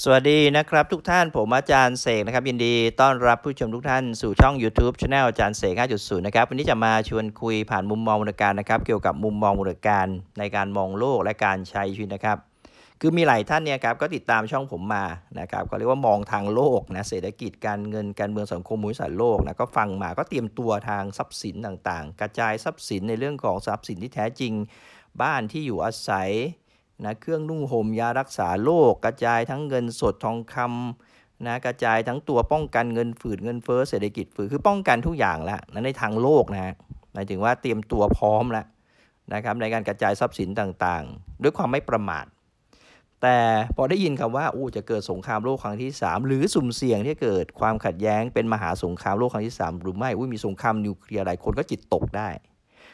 สวัสดีนะครับทุกท่านผมอาจารย์เสกนะครับยินดีต้อนรับผู้ชมทุกท่านสู่ช่อง YouTube c h anel อาจารย์เสก5.0นะครับวันนี้จะมาชวนคุยผ่านมุมมองมูลการนะครับเกี่ยวกับมุมมองมูลการในการมองโลกและการใช้ชีวิตนะครับ คือมีหลายท่านเนี่ยครับก็ติดตามช่องผมมานะครับก็เรียกว่ามองทางโลกนะเศรษฐกิจการเงินการเมืองสังคมมวลสารโลกนะก็ฟังมาก็เตรียมตัวทางทรัพย์สินต่างๆ กระจายทรัพย์สินในเรื่องของทรัพย์สินที่แท้จริงบ้านที่อยู่อาศัยนะเครื่องนุ่งห่มยารักษาโรคกระจายทั้งเงินสดทองคำนะกระจายทั้งตัวป้องกันเงินฝืดเงินเฟ้อเศรษฐกิจฝืดคือป้องกันทุกอย่างแล้วนะในทางโลกนะหมายถึงว่าเตรียมตัวพร้อมแล้วนะครับในการกระจายทรัพย์สินต่างๆ ด้วยความไม่ประมาทแต่ พอได้ยินคำว่าอู้จะเกิดสงครามโลก ครั้งที่3หรือสุ่มเสี่ยงที่เกิดความขัดแย้งเป็นมหาสงครามโลกครั้งที่ 3 หรือไม่อู้มีสงครามนิวเคลียร์หลายคนก็จิตตกได้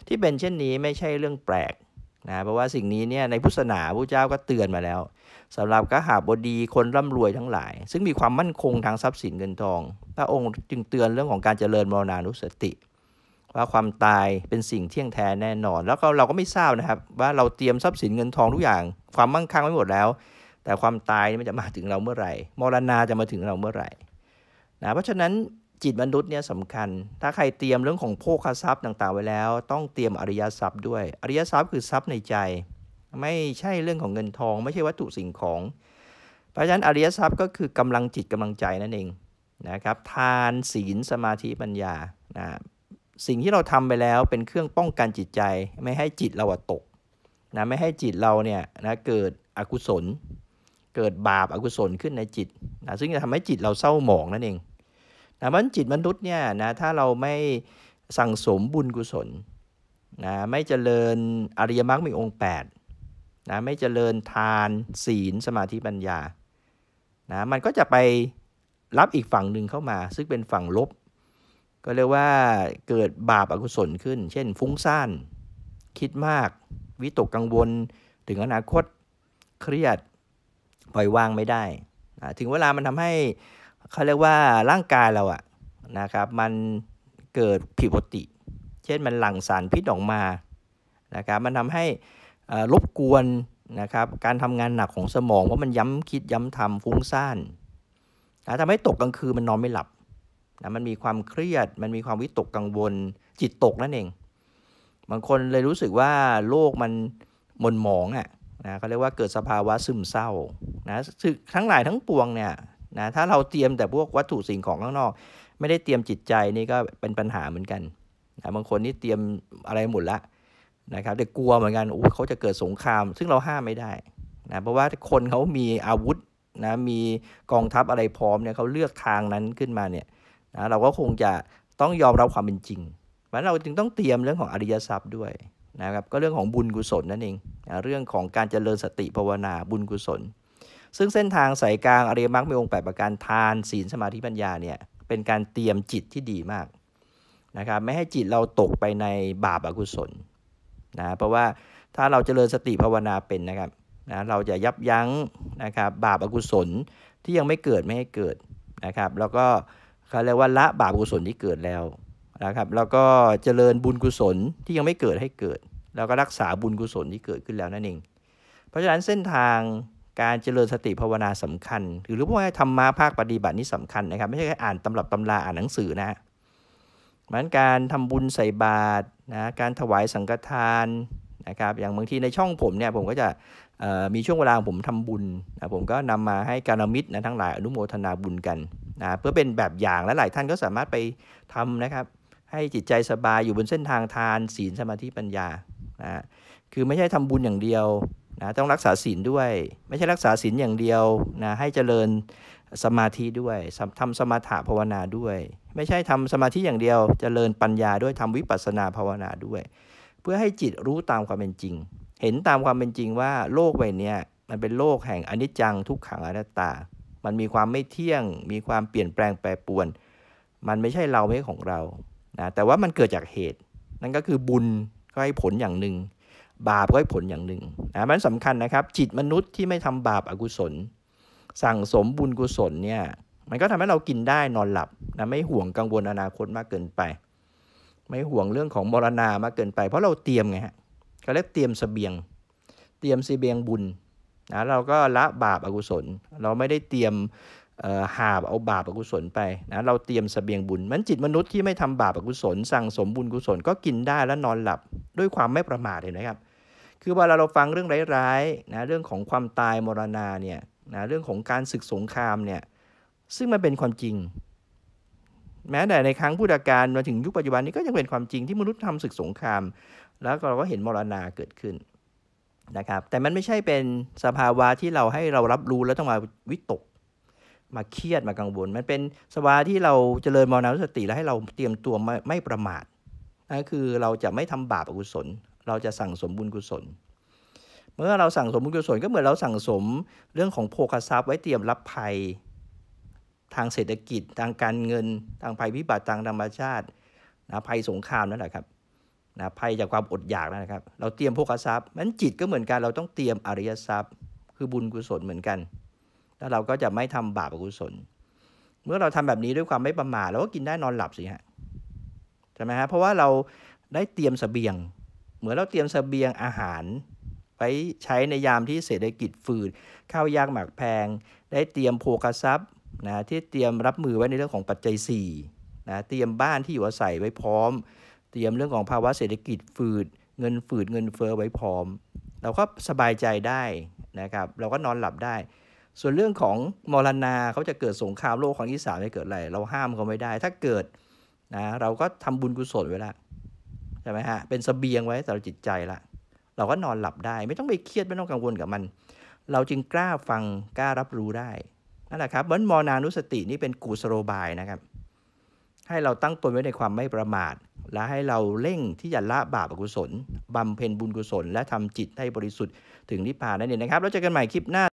ที่เป็นเช่นนี้ไม่ใช่เรื่องแปลกนะเพราะว่าสิ่งนี้เนี่ยในพุทธศาสนาพระเจ้าก็เตือนมาแล้ว สำหรับกหาบดีคนร่ำรวยทั้งหลาย ซึ่งมีความมั่นคงทางทรัพย์สินเงินทองพระองค์จึงเตือนเรื่องของการเจริญมรณานุสติ ว่าความตายเป็นสิ่งเที่ยงแท้แน่นอน แล้วก็เราก็ไม่ทราบนะครับ ว่าเราเตรียมทรัพย์สินเงินทองทุกอย่างความมั่งคั่งไว้หมดแล้ว แต่ความตายมันจะมาถึงเราเมื่อไหร่มรณาจะมาถึงเราเมื่อไหร่นะเพราะฉะนั้นจิตมนุษย์เนี่ยสำคัญ ถ้าใครเตรียมเรื่องของโภคทรัพย์ต่างๆ ไว้แล้ว ต้องเตรียมอริยทรัพย์ด้วย อริยทรัพย์คือทรัพย์ในใจ ไม่ใช่เรื่องของเงินทอง ไม่ใช่วัตถุสิ่งของ เพราะฉะนั้นอริยทรัพย์ก็คือกำลังจิตกำลังใจนั่นเองนะครับ ทานศีลสมาธิปัญญานะสิ่งที่เราทำไปแล้วเป็นเครื่องป้องกันจิตใจไม่ให้จิตเราตกนะ ไม่ให้จิตเราเนี่ยนะเกิดอกุศล เกิดบาปอากุศลขึ้นในจิตนะซึ่งจะทำให้จิตเราเศร้าหมองนั่นเองนะมันจิตมนุษย์เนี่ยนะถ้าเราไม่สั่งสมบุญกุศลนะไม่เจริญอริยมรรคมีองค์8นะไม่เจริญทานศีลสมาธิปัญญานะมันก็จะไปรับอีกฝั่งหนึ่งเข้ามา ซึ่งเป็นฝั่งลบ ก็เรียกว่าเกิดบาปอกุศลขึ้น เช่นฟุ้งซ่าน คิดมาก วิตกกังวล ถึงอนาคตเครียดปล่อยวางไม่ได้ ถึงเวลามันทำใหเขาเรียกว่าร่างกายเราอะนะครับมันเกิดผิดปกติ เช่นมันหลั่งสารพิษออกมานะครับมันทำให้รบกวนนะครับการทำงานหนักของสมองเพราะมันย้ำคิดย้ำทำฟุ้งซ่านนะทำให้ตกกลางคืนมันนอนไม่หลับนะมันมีความเครียด มันมีความวิตกกังวลจิตตกนั่นเองบางคนเลยรู้สึกว่าโลกมันหม่นหมองอะ่ะนะเขาเรียกว่าเกิดสภาวะซึมเศร้านะทั้งหลายทั้งปวงเนี่ยนะถ้าเราเตรียมแต่พวกวัตถุสิ่งของข้างนอก ไม่ได้เตรียมจิตใจนี่ก็เป็นปัญหาเหมือนกันนะบางคนนี่เตรียมอะไรหมดละนะครับแต่กลัวเหมือนกันโอ้เขาจะเกิดสงคราม ซึ่งเราห้ามไม่ได้นะเพราะว่าคนเขามีอาวุธนะมีกองทัพอะไรพร้อมเนี่ยเขาเลือกทางนั้นขึ้นมาเนี่ยนะเราก็คงจะต้องยอมรับความเป็นจริง เพราะเราจึงต้องเตรียมเรื่องของอริยทรัพย์ด้วยนะครับก็เรื่องของบุญกุศลนั่นเองนะเรื่องของการเจริญสติภาวนาบุญกุศลซึ่งเส้นทางสายกลางอริยมรรคมีองค์8ประการทานศีลสมาธิปัญญาเนี่ยเป็นการเตรียมจิตที่ดีมากนะครับไม่ให้จิตเราตกไปในบาปอกุศลนะเพราะว่าถ้าเราจเจริญสติภาวนาเป็นนะครับนะเราจะยับยั้งนะครับบาปอกุศลที่ยังไม่เกิดไม่ให้เกิดนะครับ แล้วก็เขาเรียกว่าละบาปกุศลที่เกิดแล้วนะครับแล้วก็เจริญบุญกุศลที่ยังไม่เกิดให้เกิด แล้วก็รักษาบุญกุศลที่เกิดขึ้นแล้วนั่นเองเพราะฉะนั้นเส้นทางการเจริญสติภาวนาสำคัญ หรือรว่าธรรมะภาคปฏิบัตินี้สำคัญนะครับ ไม่ใช่แค่อ่านตำรับตำราอ่านหนังสือนะมันการทำบุญใส่บาตรนะการถวายสังฆทานนะครับ อย่างบางทีในช่องผมเนี่ย ผมก็จะมีช่วงเวลาผมทำบุญนะผมก็นำมาให้การมิตรนะ ทั้งหลายอนุโมทนาบุญกันนะเพื่อเป็นแบบอย่างและหลายท่านก็สามารถไปทำนะครับให้จิตใจสบายอยู่บนเส้นทางทานศีลสมาธิปัญญานะคือไม่ใช่ทำบุญอย่างเดียวนะต้องรักษาศีลด้วย ไม่ใช่รักษาศีลอย่างเดียวนะให้เจริญสมาธิด้วยทำสมาถะภาวนาด้วย ไม่ใช่ทำสมาธิอย่างเดียวจเจริญปัญญาด้วยทำวิปัสสนาภาวนาด้วย เพื่อให้จิตรู้ตามความเป็นจริง เห็นตามความเป็นจริงว่าโลกใบนี้มันเป็นโลกแห่งอนิจจังทุกขังอนัตตา มันมีความไม่เที่ยง มีความเปลี่ยนแปลงแปรปรวน มันไม่ใช่เราไม่ของเรานะแต่ว่ามันเกิดจากเหตุ นั่นก็คือบุญก็ให้ผลอย่างหนึ่งบาป ก็ให้ผลอย่างหนึ่งนะมันสำคัญนะครับ จิตมนุษย์ที่ไม่ทำบาปอกุศล สั่งสมบุญกุศลเนี่ยมันก็ทำให้เรากินได้นอนหลับนะไม่ห่วงกังวลอนาคตมากเกินไป ไม่ห่วงเรื่องของมรณามากเกินไป เพราะเราเตรียมไงฮะเขาเรียกเตรียมสเสบียงเตรียมสเสบียงบุญนะเราก็ละบาปอกุศล เราไม่ได้เตรียมหาบเอาบาปอกุศลไปนะเราเตรียมสเสบียงบุญ มันจิตมนุษย์ที่ไม่ทำบาปอกุศล สั่งสมบุญกุศลก็กินได้และนอนหลับด้วยความไม่ประมาทเลยนะครับคือเวลาเราฟังเรื่องร้ายๆนะเรื่องของความตายมรณาเนี่ยนะเรื่องของการศึกสงครามเนี่ยซึ่งมันเป็นความจริง แม้แต่ในครั้งพุทธกาลมาถึงยุคปัจจุบันนี้ก็ยังเป็นความจริงที่มนุษย์ทำศึกสงคราม แล้วเราก็เห็นมรณาเกิดขึ้นนะครับแต่มันไม่ใช่เป็นสภาวะที่เราให้เรารับรู้แล้วต้องมาวิตก มาเครียดมากังวลมันเป็นสภาวะที่เราจเจริญมรณาสติแล้วให้เราเตรียมตัวไม่ประมาทนั่นคือเราจะไม่ทำบาปอกุศลเราจะสั่งสมบุญกุศล เมื่อเราสั่งสมบุญกุศลก็เหมือนเราสั่งสมเรื่องของโภคทรัพย์ ไว้เตรียมรับภัยทางเศรษฐกิจ ทางการเงิน ทางภัยพิบัติ ทางธรรมชาตินะภัยสงครามนั่นแหละครับนะภัยจากความอดอยากนะครับ เราเตรียมโภคทรัพย์มันจิตก็เหมือนกันเราต้องเตรียมอริยทรัพย์ คือบุญกุศลเหมือนกันแล้วเราก็จะไม่ทำบาปอกุศล เมื่อเราทำแบบนี้ด้วยความไม่ประมาทเราก็กินได้นอนหลับสิฮะใช่ไหมฮะเพราะว่าเราได้เตรียมสเสบียงเหมือนเราเตรียมสเสบียงอาหารไว้ใช้ในยามที่เศรษฐกิจฝืดข้าวยากหมากแพง ได้เตรียมโภคทรัพย์นะที่เตรียมรับมือไว้ในเรื่องของปัจจัย4นะเตรียมบ้านที่อยู่อาศัยไว้พร้อม เตรียมเรื่องของภาวะเศรษฐกิจฝืด เงินฝืดเงินเฟอ้อไว้พร้อม เราก็สบายใจได้นะครับเราก็นอนหลับได้ ส่วนเรื่องของมรณาเขาจะเกิดสงครามโลกครั้งที่สามจะเกิดอะไรเราห้ามเขาไม่ได้ถ้าเกิดนะเราก็ทำบุญกุศลไว้แล้วช่ไหมฮะ เป็นสเสบียงไว้สำหรับจิตใจละ เราก็นอนหลับได้ ไม่ต้องไปเครียด ไม่ต้องกังวลกับมัน เราจึงกล้าฟัง กล้ารับรู้ได้นั่นแหละครับ เหมือนมอนานุสตินี่เป็นกุสโลบายนะครับ ให้เราตั้งตนไว้ในความไม่ประมาท และให้เราเร่งที่จะละบาปอกุศลบำเพ็ญบุญกุศล และทำจิตให้บริสุทธิ์ถึงนิพพานนั่นเองนะครับ แล้วเจอกันใหม่คลิปหน้า